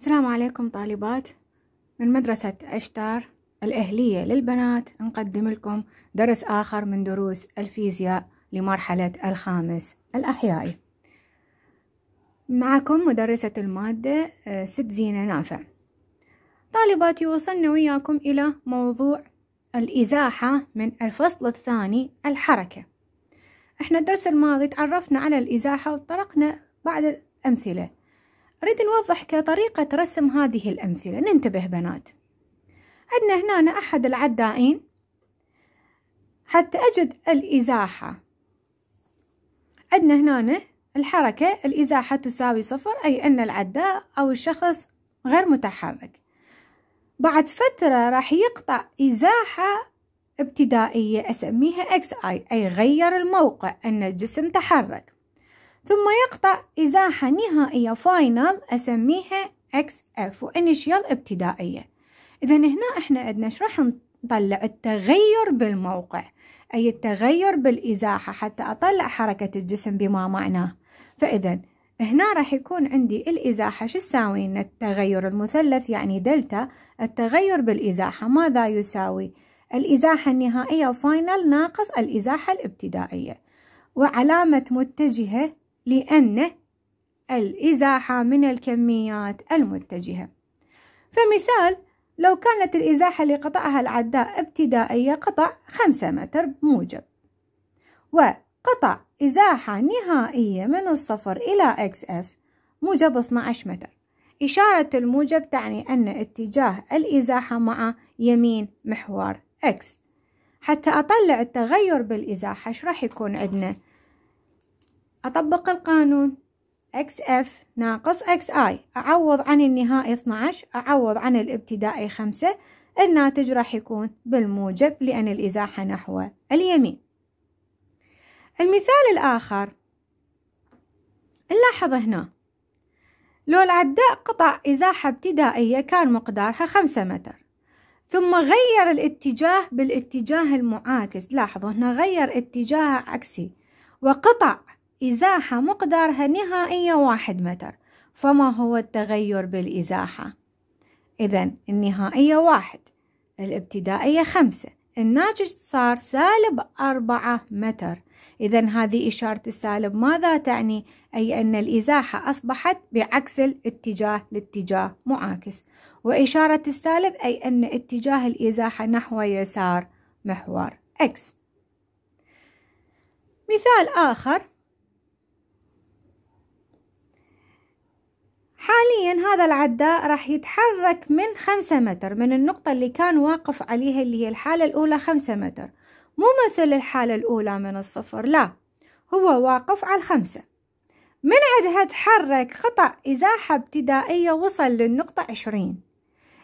السلام عليكم طالبات من مدرسة أشتار الأهلية للبنات نقدم لكم درس آخر من دروس الفيزياء لمرحلة الخامس الأحيائي معكم مدرسة المادة آه، ست زينة نافع طالباتي وصلنا وياكم إلى موضوع الإزاحة من الفصل الثاني الحركة احنا الدرس الماضي تعرفنا على الإزاحة وطرقنا بعض الأمثلة أريد نوضح كطريقة رسم هذه الأمثلة ننتبه بنات عندنا هنا أحد العدائين حتى أجد الإزاحة عندنا هنا الحركة الإزاحة تساوي صفر أي أن العداء أو الشخص غير متحرك بعد فترة راح يقطع إزاحة ابتدائية أسميها XI أي غير الموقع أن الجسم تحرك ثم مقطع إزاحة نهائية فاينل أسميها XF وإنيشيال ابتدائية إذا هنا إحنا عندنا إيش راح نطلع التغير بالموقع أي التغير بالإزاحة حتى أطلع حركة الجسم بما معناه فإذا هنا راح يكون عندي الإزاحة شو تساوي التغير المثلث يعني دلتا التغير بالإزاحة ماذا يساوي الإزاحة النهائية فاينل ناقص الإزاحة الابتدائية وعلامة متجهة لأنه الإزاحة من الكميات المتجهة فمثال لو كانت الإزاحة اللي قطعها العداء ابتدائية قطع خمسة متر موجب وقطع إزاحة نهائية من الصفر إلى XF موجب 12 متر إشارة الموجب تعني أن اتجاه الإزاحة مع يمين محور X حتى أطلع التغير بالإزاحة إيش راح يكون عندنا؟ أطبق القانون اكس اف ناقص اكس اي أعوض عن النهائي 12 أعوض عن الابتدائي 5 الناتج راح يكون بالموجب لأن الإزاحة نحو اليمين المثال الآخر نلاحظ هنا لو العداء قطع إزاحة ابتدائية كان مقدارها خمسة متر ثم غير الاتجاه بالاتجاه المعاكس لاحظوا هنا غير اتجاه عكسي وقطع إزاحة مقدارها نهائية واحد متر فما هو التغير بالإزاحة؟ إذا النهائية واحد الابتدائية خمسة الناتج صار سالب أربعة متر إذا هذه إشارة السالب ماذا تعني؟ أي أن الإزاحة أصبحت بعكس الاتجاه لاتجاه معاكس وإشارة السالب أي أن اتجاه الإزاحة نحو يسار محور X مثال آخر حاليا هذا العداء راح يتحرك من خمسة متر من النقطة اللي كان واقف عليها اللي هي الحالة الأولى خمسة متر مو مثل الحالة الأولى من الصفر لا هو واقف على الخمسة من عدها تحرك خطأ إزاحة ابتدائية وصل للنقطة عشرين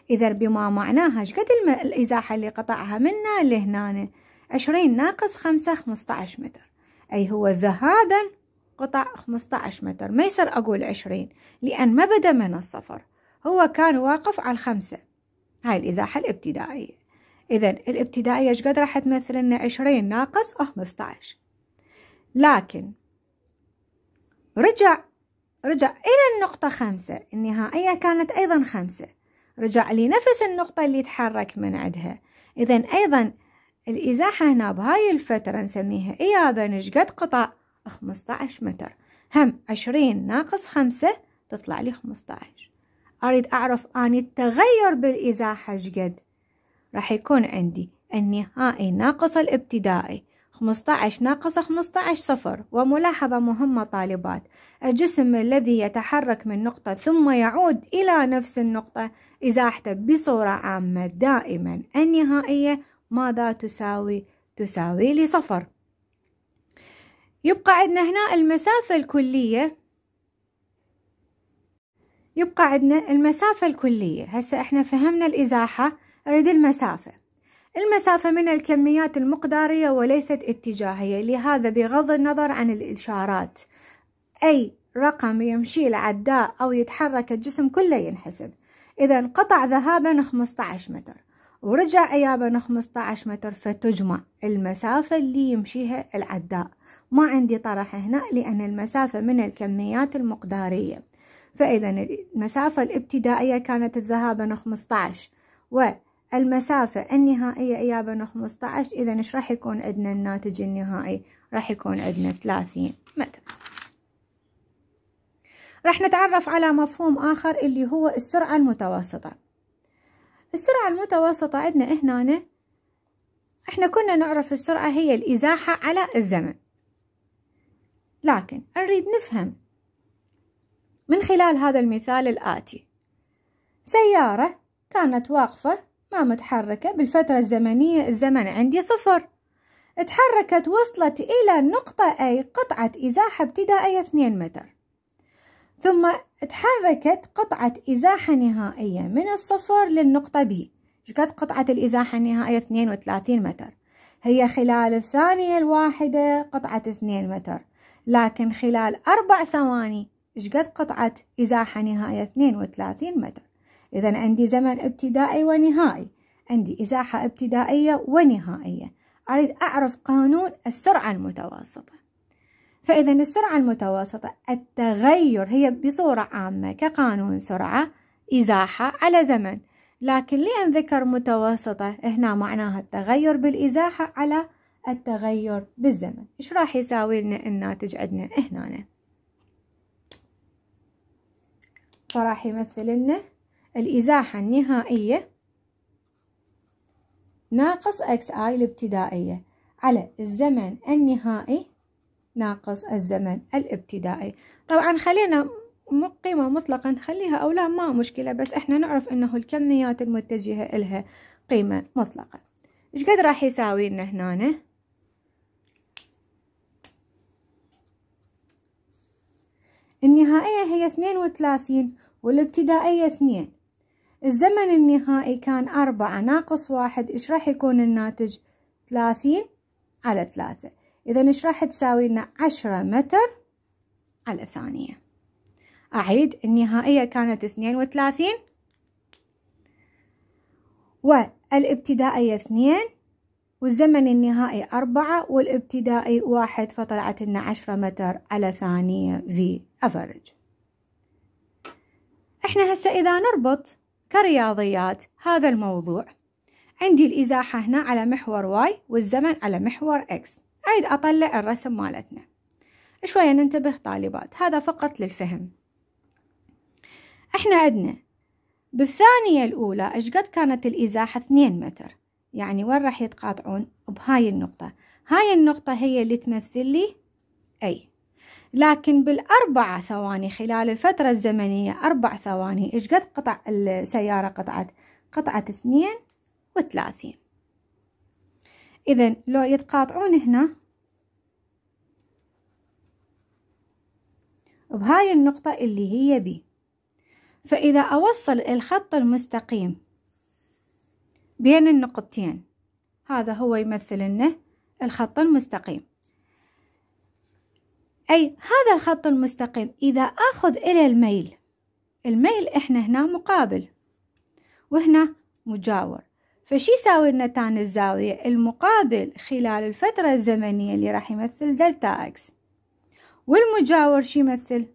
إذا بما معناها شقد الإزاحة اللي قطعها منا لهنا عشرين ناقص خمسة خمسة عشر متر أي هو ذهابا قطع 15 متر ما يصير أقول 20 لأن ما بدأ من الصفر هو كان واقف على الخمسة هاي الإزاحة الابتدائية إذا الابتدائية ايش قد راح تمثل لنا 20 ناقص 15 لكن رجع رجع إلى النقطة خمسة النهائية كانت أيضا خمسة رجع لنفس النقطة اللي تحرك من عندها إذا أيضا الإزاحة هنا بهاي الفترة نسميها إيابا إيش قد قطع 15 متر هم 20 ناقص 5 تطلع لي 15 أريد أعرف أني التغير بالإزاحة شقد راح يكون عندي النهائي ناقص الابتدائي 15 ناقص 15 صفر وملاحظة مهمة طالبات الجسم الذي يتحرك من نقطة ثم يعود إلى نفس النقطة إزاحته بصورة عامة دائما النهائية ماذا تساوي؟ تساوي لصفر يبقى عندنا هنا المسافة الكلية يبقى عندنا المسافة الكلية هسه احنا فهمنا الإزاحة أريد المسافة المسافة من الكميات المقدارية وليست اتجاهية لهذا بغض النظر عن الإشارات أي رقم يمشي العداء أو يتحرك الجسم كله ينحسب إذا قطع ذهابا 15 متر ورجع ايابنا 15 متر فتجمع المسافة اللي يمشيها العداء ما عندي طرح هنا لأن المسافة من الكميات المقدارية فإذا المسافة الابتدائية كانت الذهابا 15 والمسافة النهائية إيابا 15 إذا إيش راح يكون عندنا الناتج النهائي راح يكون عندنا 30 متر راح نتعرف على مفهوم آخر اللي هو السرعة المتوسطة السرعة المتوسطة عندنا هنا احنا كنا نعرف السرعة هي الإزاحة على الزمن لكن نريد نفهم من خلال هذا المثال الآتي سيارة كانت واقفة ما متحركة بالفترة الزمنية الزمن عندي صفر اتحركت وصلت إلى نقطة أي قطعة إزاحة ابتدائية 2 متر ثم تحركت قطعة إزاحة نهائية من الصفر للنقطة B شقد قطعة الإزاحة النهائية 32 متر هي خلال الثانية الواحدة قطعة 2 متر لكن خلال أربع ثواني شقد قطعة إزاحة نهائية 32 متر إذا عندي زمن ابتدائي ونهائي عندي إزاحة ابتدائية ونهائية أريد أعرف قانون السرعة المتوسطة فإذا السرعة المتوسطة التغير هي بصورة عامة كقانون سرعة إزاحة على زمن لكن لأن ذكر متوسطة هنا معناها التغير بالإزاحة على التغير بالزمن إيش راح يساوي لنا الناتج عندنا هنا فراح يمثل لنا الإزاحة النهائية ناقص اكس اي الابتدائية على الزمن النهائي ناقص الزمن الابتدائي طبعا خلينا قيمة مطلقة نخليها أو لا ما مشكلة بس إحنا نعرف إنه الكميات المتجهة إلها قيمة مطلقة إيش قد راح يساوي لنا هنا النهائية هي اثنين وثلاثين والابتدائية اثنين الزمن النهائي كان أربعة ناقص واحد إيش راح يكون الناتج ثلاثين على ثلاثة إذا إيش راح تساوي لنا عشرة متر على ثانية أعيد النهائية كانت اثنين وثلاثين والابتدائية اثنين والزمن النهائي أربعة والابتدائي واحد فطلعت لنا عشرة متر على ثانية في أفرج احنا هسه إذا نربط كرياضيات هذا الموضوع عندي الإزاحة هنا على محور واي والزمن على محور إكس أعيد أطلع الرسم مالتنا شوية ننتبه طالبات هذا فقط للفهم احنا عدنا بالثانية الأولى أشقد كانت الإزاحة اثنين متر يعني وين راح يتقاطعون بهاي النقطة هاي النقطة هي اللي تمثل لي أي لكن بالأربع ثواني خلال الفترة الزمنية أربع ثواني إيش قد قطع السيارة قطعت قطعت اثنين وثلاثين اذا لو يتقاطعون هنا بهاي النقطة اللي هي بي فإذا أوصل الخط المستقيم بين النقطتين هذا هو يمثل لنا الخط المستقيم أي هذا الخط المستقيم إذا أخذ إلى الميل الميل إحنا هنا مقابل وهنا مجاور فشي يساوي لنا تان الزاوية المقابل خلال الفترة الزمنية اللي راح يمثل دلتا اكس والمجاور شي يمثل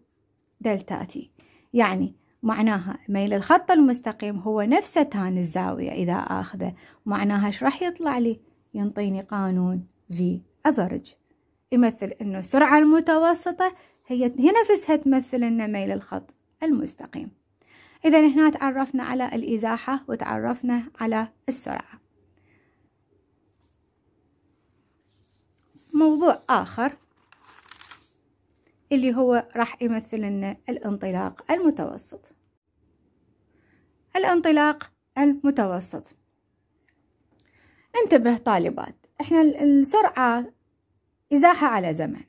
دلتا تي يعني معناها ميل الخط المستقيم هو نفسه تان الزاوية إذا آخذه معناها ايش راح يطلع لي ينطيني قانون في أفرج يمثل أنه السرعة المتوسطة هي نفسها تمثل لنا ميل الخط المستقيم إذا هنا تعرفنا على الإزاحة وتعرفنا على السرعة موضوع آخر اللي هو راح يمثل لنا الانطلاق المتوسط الانطلاق المتوسط انتبه طالبات احنا السرعة إزاحة على زمن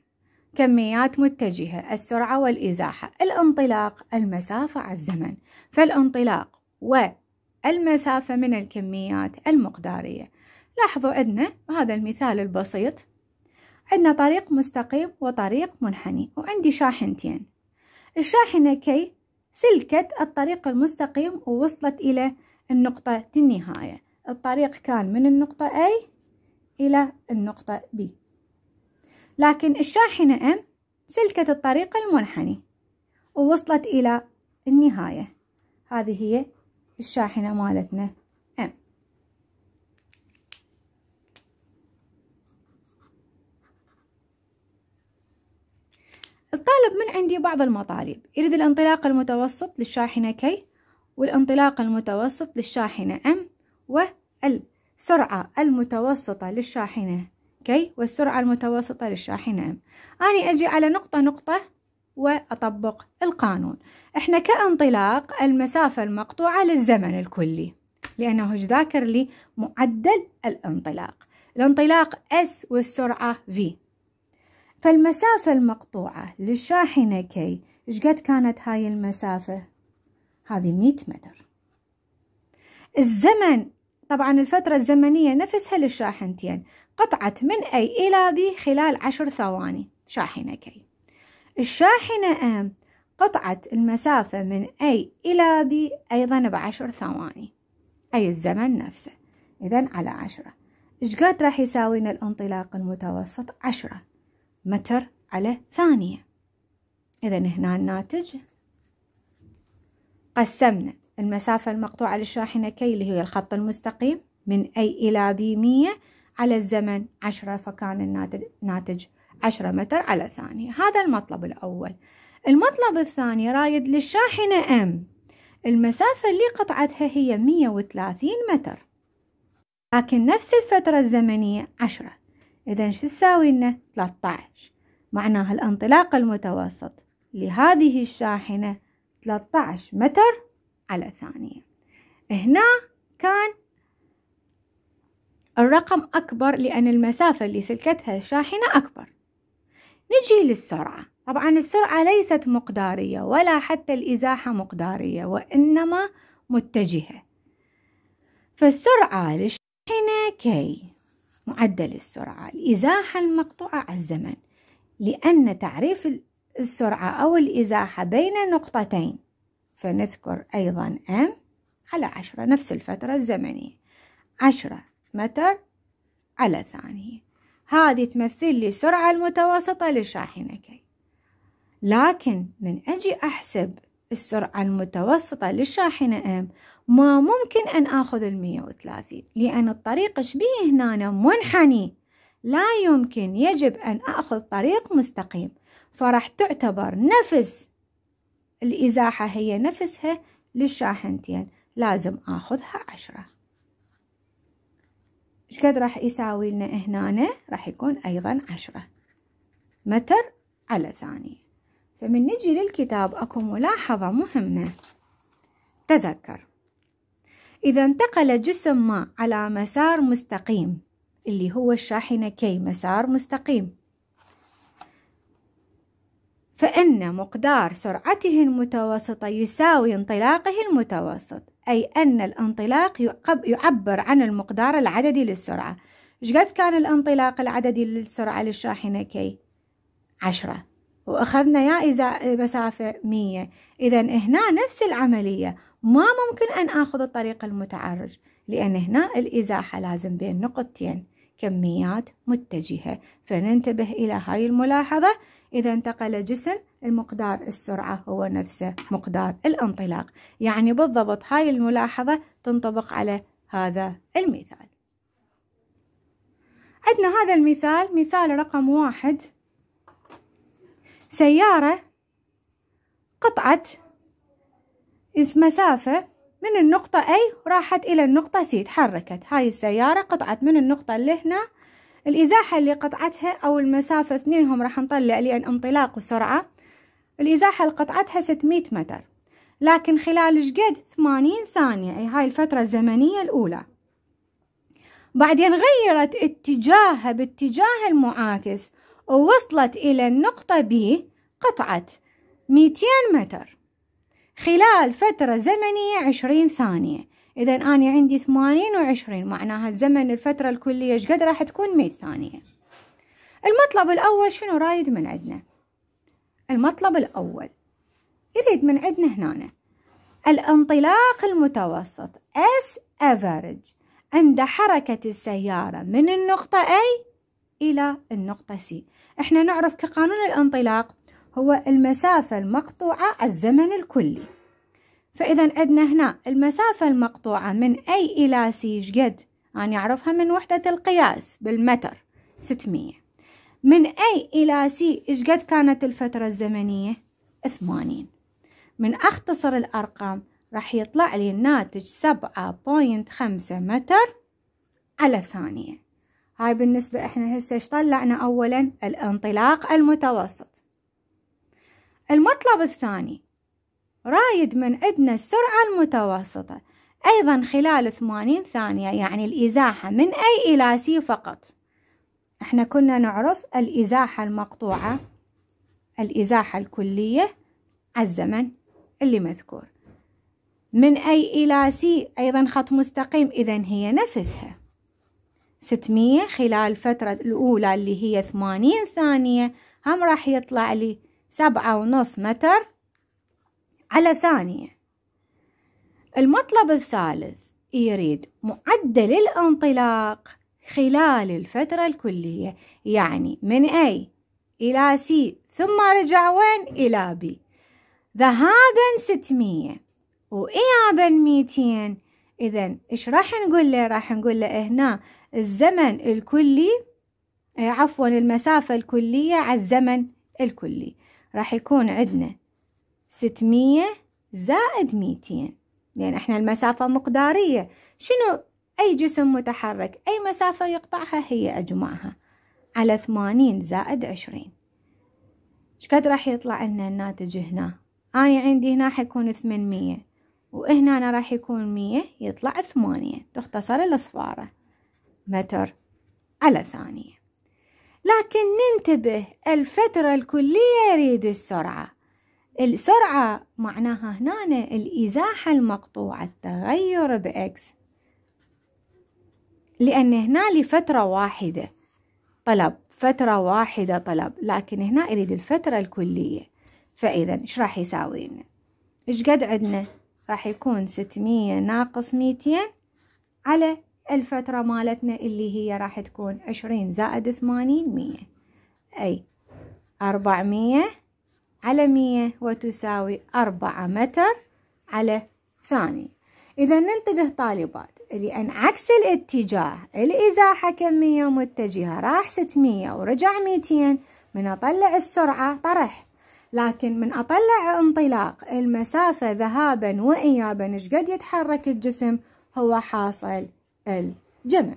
كميات متجهة السرعة والإزاحة الانطلاق المسافة على الزمن فالانطلاق والمسافة من الكميات المقدارية لاحظوا عندنا هذا المثال البسيط عندنا طريق مستقيم وطريق منحني وعندي شاحنتين الشاحنة كي سلكت الطريق المستقيم ووصلت إلى النقطة النهاية الطريق كان من النقطة A إلى النقطة B لكن الشاحنة M سلكت الطريق المنحني ووصلت إلى النهاية هذه هي الشاحنة مالتنا M الطالب من عندي بعض المطالب يريد الانطلاق المتوسط للشاحنة K والانطلاق المتوسط للشاحنة أم والسرعة المتوسطة للشاحنة كي والسرعة المتوسطة للشاحنة نعم. أني أجي على نقطة نقطة وأطبق القانون إحنا كانطلاق المسافة المقطوعة للزمن الكلي لأنه ذاكر لي معدل الانطلاق الانطلاق S والسرعة V فالمسافة المقطوعة للشاحنة K إيش قد كانت هاي المسافة؟ هذه 100 متر الزمن طبعا الفترة الزمنية نفسها للشاحنتين قطعة من أي إلى بي خلال عشر ثواني شاحنة كي الشاحنة أم قطعة المسافة من أي إلى بي أيضا بعشر ثواني أي الزمن نفسه إذا على عشرة إشقد راح يساوينا الانطلاق المتوسط عشرة متر على ثانية إذا هنا الناتج قسمنا المسافة المقطوعة للشاحنة كي اللي هي الخط المستقيم من أي إلى بي مية على الزمن عشرة فكان الناتج عشرة متر على ثانية هذا المطلب الأول المطلب الثاني رايد للشاحنة M المسافة اللي قطعتها هي 130 متر لكن نفس الفترة الزمنية عشرة إذا شو تساوي لنا 13 معناها الانطلاق المتوسط لهذه الشاحنة 13 متر على ثانية هنا كان الرقم أكبر لأن المسافة اللي سلكتها الشاحنة أكبر نجي للسرعة طبعا السرعة ليست مقدارية ولا حتى الإزاحة مقدارية وإنما متجهة فالسرعة للشاحنة كي معدل السرعة الإزاحة المقطوعة على الزمن لأن تعريف السرعة أو الإزاحة بين نقطتين فنذكر أيضا أم على عشرة نفس الفترة الزمنية عشرة متر على ثانية هذه تمثل لي السرعة المتوسطة للشاحنة كي لكن من أجي أحسب السرعة المتوسطة للشاحنة ام ما ممكن أن أخذ المية وثلاثين لأن الطريق شبيه هنا منحني لا يمكن يجب أن أخذ طريق مستقيم فراح تعتبر نفس الإزاحة هي نفسها للشاحنتين لازم أخذها عشرة شكد راح يساوي لنا هنا راح يكون أيضا عشرة متر على ثانية فمن نجي للكتاب أكو ملاحظة مهمة تذكر إذا انتقل جسم ما على مسار مستقيم اللي هو الشاحنة كي مسار مستقيم فإن مقدار سرعته المتوسطة يساوي انطلاقه المتوسط أي أن الانطلاق يعبر عن المقدار العددي للسرعة شقد كان الانطلاق العددي للسرعة للشاحنة كي عشرة وأخذنا يا مسافة مية إذا هنا نفس العملية ما ممكن أن أخذ الطريق المتعرج لأن هنا الإزاحة لازم بين نقطتين كميات متجهة فننتبه إلى هاي الملاحظة إذا انتقل جسم المقدار السرعة هو نفسه مقدار الانطلاق يعني بالضبط هاي الملاحظة تنطبق على هذا المثال عندنا هذا المثال مثال رقم واحد سيارة قطعة مسافة من النقطة A راحت إلى النقطة C تحركت هاي السيارة قطعت من النقطة اللي هنا الإزاحة اللي قطعتها أو المسافة اثنينهم راح نطلع لأن انطلاق وسرعة الإزاحة اللي قطعتها 600 متر لكن خلال شقد 80 ثانية أي هاي الفترة الزمنية الأولى بعدين غيرت اتجاهها باتجاه المعاكس ووصلت إلى النقطة B قطعت 200 متر خلال فترة زمنية عشرين ثانية إذا أنا عندي ثمانين وعشرين معناها الزمن الفترة الكلية شقد راح تكون مية ثانية المطلب الأول شنو رايد من عندنا المطلب الأول يريد من عندنا هنا الانطلاق المتوسط S average عند حركة السيارة من النقطة A إلى النقطة C احنا نعرف كقانون الانطلاق هو المسافة المقطوعة الزمن الكلي فإذا عندنا هنا المسافة المقطوعة من أي إلى سي شقد أنا يعني أعرفها من وحدة القياس بالمتر 600 من أي إلى سي شقد كانت الفترة الزمنية 80 من أختصر الأرقام راح يطلع لي الناتج 7.5 متر على الثانية هاي بالنسبة إحنا هسه طلعنا أولا الانطلاق المتوسط المطلب الثاني رايد من أدنى السرعة المتوسطة أيضا خلال 80 ثانية يعني الإزاحة من أي إلى سي فقط احنا كنا نعرف الإزاحة المقطوعة الإزاحة الكلية على الزمن اللي مذكور من أي إلى سي أيضا خط مستقيم إذا هي نفسها 600 خلال الفترة الأولى اللي هي 80 ثانية هم راح يطلع لي سبعة ونص متر على ثانية المطلب الثالث يريد معدل الانطلاق خلال الفترة الكلية يعني من A إلى C ثم رجع وين إلى B ذهابا 600 وإيابا 200 إذا إيش راح نقول له راح نقول له هنا الزمن الكلي عفوا المسافة الكلية على الزمن الكلي راح يكون عندنا ستمية زائد ميتين لأن إحنا المسافة مقدارية شنو أي جسم متحرك أي مسافة يقطعها هي أجمعها على ثمانين زائد عشرين شكد راح يطلع لنا الناتج هنا أنا عندي هنا حيكون ثمنمية وهنا أنا راح يكون مية يطلع ثمانية تختصر الأصفارة متر على ثانية لكن ننتبه الفترة الكلية يريد السرعة السرعة معناها هنا الإزاحة المقطوعة التغير بإكس لأن هنا لفترة واحدة طلب فترة واحدة طلب لكن هنا يريد الفترة الكلية فإذا إيش راح يساوينا إيش قد عندنا راح يكون ستمية ناقص ميتين على الفترة مالتنا اللي هي راح تكون عشرين زائد ثمانين مية أي أربعمية على مية وتساوي أربعة متر على ثانية إذا ننتبه طالبات لأن عكس الاتجاه الإزاحة كمية متجهة راح ستمية ورجع ميتين من أطلع السرعة طرح لكن من أطلع انطلاق المسافة ذهابا وإيابا إيش قد يتحرك الجسم هو حاصل الجمع